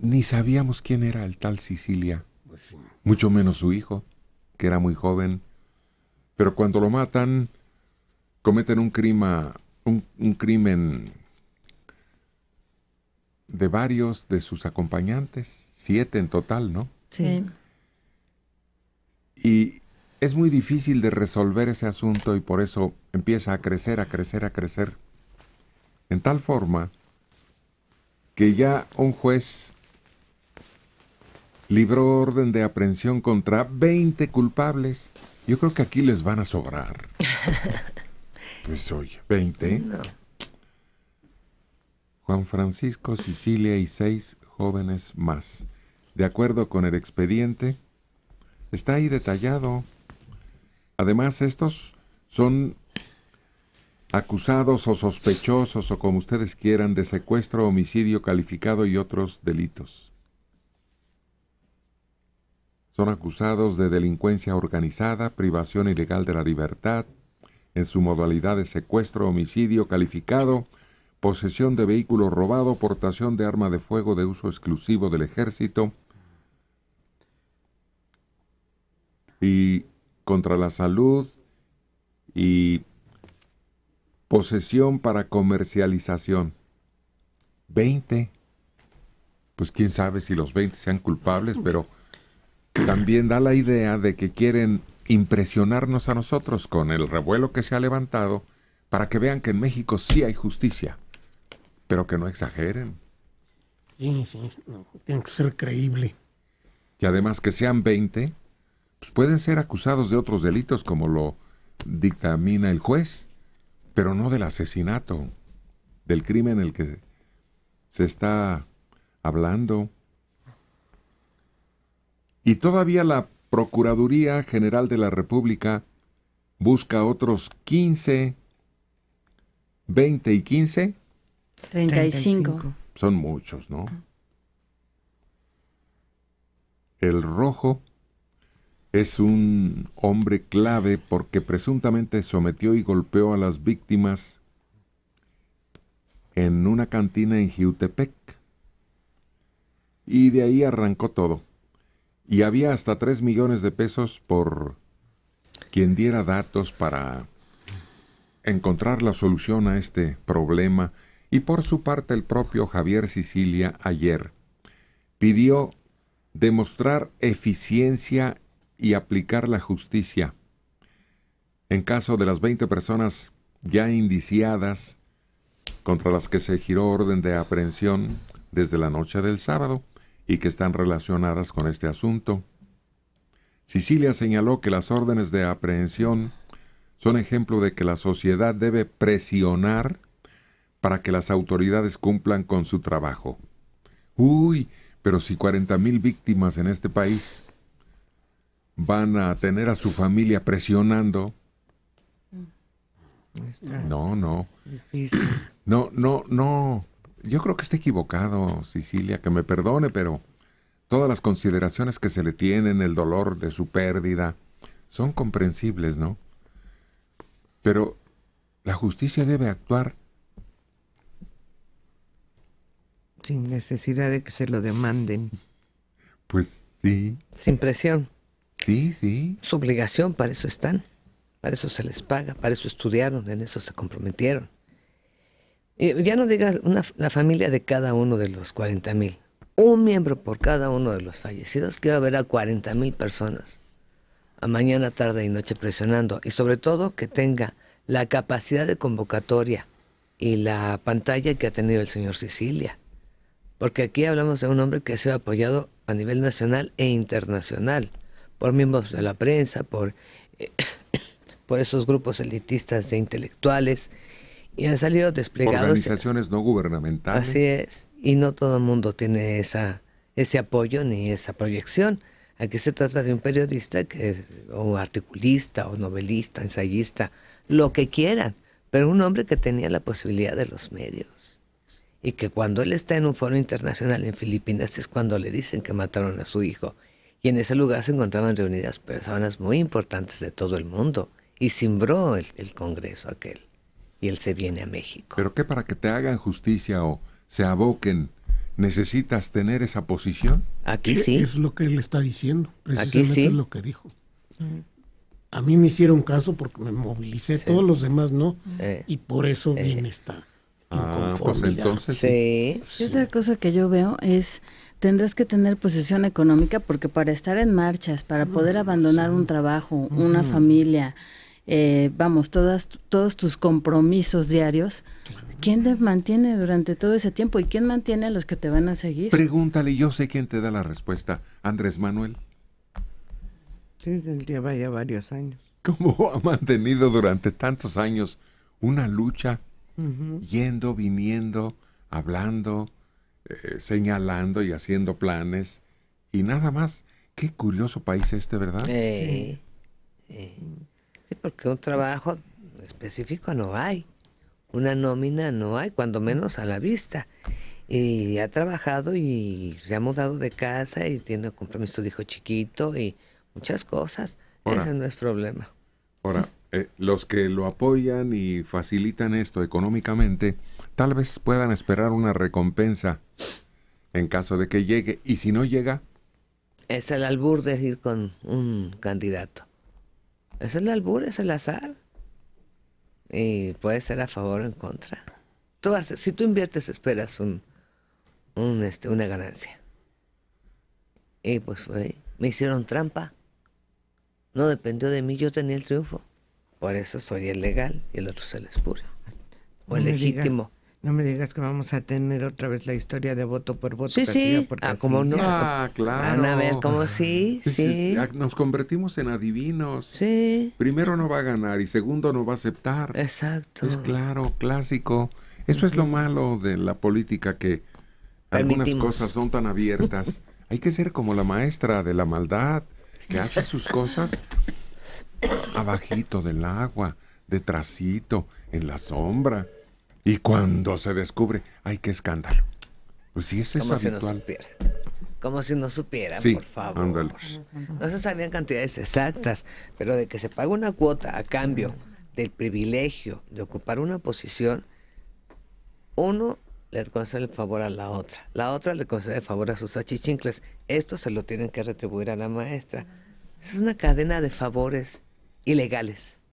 ni sabíamos quién era el tal Sicilia, pues mucho menos su hijo, que era muy joven. Pero cuando lo matan, cometen un, un, un crimen de varios de sus acompañantes, siete en total, ¿no? Sí. Y es muy difícil de resolver ese asunto y por eso empieza a crecer, a crecer, a crecer. En tal forma que ya un juez libró orden de aprehensión contra 20 culpables. Yo creo que aquí les van a sobrar. pues oye, 20. Juan Francisco, Sicilia y seis jóvenes más. De acuerdo con el expediente, está ahí detallado. Además, estos son acusados o sospechosos o como ustedes quieran de secuestro, homicidio calificado y otros delitos son acusados de delincuencia organizada, privación ilegal de la libertad, en su modalidad de secuestro, homicidio calificado, posesión de vehículo robado, portación de arma de fuego de uso exclusivo del ejército y contra la salud y posesión para comercialización. 20. Pues quién sabe si los 20 sean culpables, pero también da la idea de que quieren impresionarnos a nosotros con el revuelo que se ha levantado para que vean que en México sí hay justicia, pero que no exageren. Sí, sí, tiene que ser creíble. Y además que sean 20, pues pueden ser acusados de otros delitos como lo dictamina el juez, pero no del asesinato, del crimen en el que se está hablando. Y todavía la Procuraduría General de la República busca otros 15, 20 y 15. 35. Son muchos, ¿no? Ah. El rojo es un hombre clave porque presuntamente sometió y golpeó a las víctimas en una cantina en Jiutepec. Y de ahí arrancó todo. Y había hasta 3 millones de pesos por quien diera datos para encontrar la solución a este problema y por su parte el propio Javier Sicilia ayer pidió demostrar eficiencia y aplicar la justicia. En caso de las 20 personas ya indiciadas contra las que se giró orden de aprehensión desde la noche del sábado, y que están relacionadas con este asunto. Sicilia señaló que las órdenes de aprehensión son ejemplo de que la sociedad debe presionar para que las autoridades cumplan con su trabajo. Uy, pero si 40.000 mil víctimas en este país van a tener a su familia presionando. No, no. No, no, no. Yo creo que está equivocado, Sicilia, que me perdone, pero todas las consideraciones que se le tienen, el dolor de su pérdida, son comprensibles, ¿no? Pero la justicia debe actuar sin necesidad de que se lo demanden. Pues sí. Sin presión. Sí, sí. Su obligación, para eso están. Para eso se les paga, para eso estudiaron, en eso se comprometieron ya no digas la familia de cada uno de los 40 mil, un miembro por cada uno de los fallecidos, quiero ver a 40 mil personas a mañana, tarde y noche presionando y sobre todo que tenga la capacidad de convocatoria y la pantalla que ha tenido el señor Sicilia. Porque aquí hablamos de un hombre que ha sido apoyado a nivel nacional e internacional por miembros de la prensa, por, por esos grupos elitistas de intelectuales y han salido desplegados. Organizaciones no gubernamentales. Así es. Y no todo el mundo tiene esa, ese apoyo ni esa proyección. Aquí se trata de un periodista que es o articulista o novelista, ensayista, lo que quieran, pero un hombre que tenía la posibilidad de los medios. Y que cuando él está en un foro internacional en Filipinas es cuando le dicen que mataron a su hijo. Y en ese lugar se encontraban reunidas personas muy importantes de todo el mundo y cimbró el Congreso aquel y él se viene a México. Pero qué? para que te hagan justicia o se aboquen, necesitas tener esa posición. Aquí sí. Es lo que él está diciendo, precisamente Aquí sí. es lo que dijo. A mí me hicieron caso porque me movilicé, todos los demás no, mm. eh. y por eso eh. viene esta ah, pues entonces, sí. Esa cosa que yo veo es tendrás que tener posición económica porque para estar en marchas, para poder mm. abandonar un trabajo, una familia, eh, vamos, todas, todos tus compromisos diarios, ¿quién te mantiene durante todo ese tiempo y quién mantiene a los que te van a seguir? Pregúntale, yo sé quién te da la respuesta. Andrés Manuel. Sí, lleva ya varios años. ¿Cómo ha mantenido durante tantos años una lucha, yendo, viniendo, hablando, eh, señalando y haciendo planes y nada más? Qué curioso país este, ¿verdad? Eh, sí porque un trabajo específico no hay, una nómina no hay, cuando menos a la vista. Y ha trabajado y se ha mudado de casa y tiene un compromiso de hijo chiquito y muchas cosas. Ese no es problema. Ahora, eh, los que lo apoyan y facilitan esto económicamente, tal vez puedan esperar una recompensa en caso de que llegue. Y si no llega... Es el albur de ir con un candidato. Es el albur, es el azar. Y puede ser a favor o en contra. si tú inviertes, esperas un, este, una ganancia. Y pues fue, me hicieron trampa. No dependió de mí, yo tenía el triunfo. Por eso soy el legal y el otro es el espurio. O el legítimo. No me digas que vamos a tener otra vez la historia de voto por voto. Sí, Por ah, no? Ah, claro. Van a ver cómo sí, sí, ah, Nos convertimos en adivinos. Sí. Primero no va a ganar y segundo no va a aceptar. Exacto. Es claro, clásico. Eso es lo malo de la política que algunas cosas son tan abiertas. Hay que ser como la maestra de la maldad que hace sus cosas abajito del agua, detrásito, en la sombra. Y cuando se descubre, ay, que escándalo. Pues sí, eso Como si No supiera. Como si no supieran, por favor. No se sabían cantidades exactas, pero de que se paga una cuota a cambio del privilegio de ocupar una posición, uno le concede el favor a la otra. La otra le concede el favor a sus achichincles. Esto se lo tienen que retribuir a la maestra. Es una cadena de favores ilegales.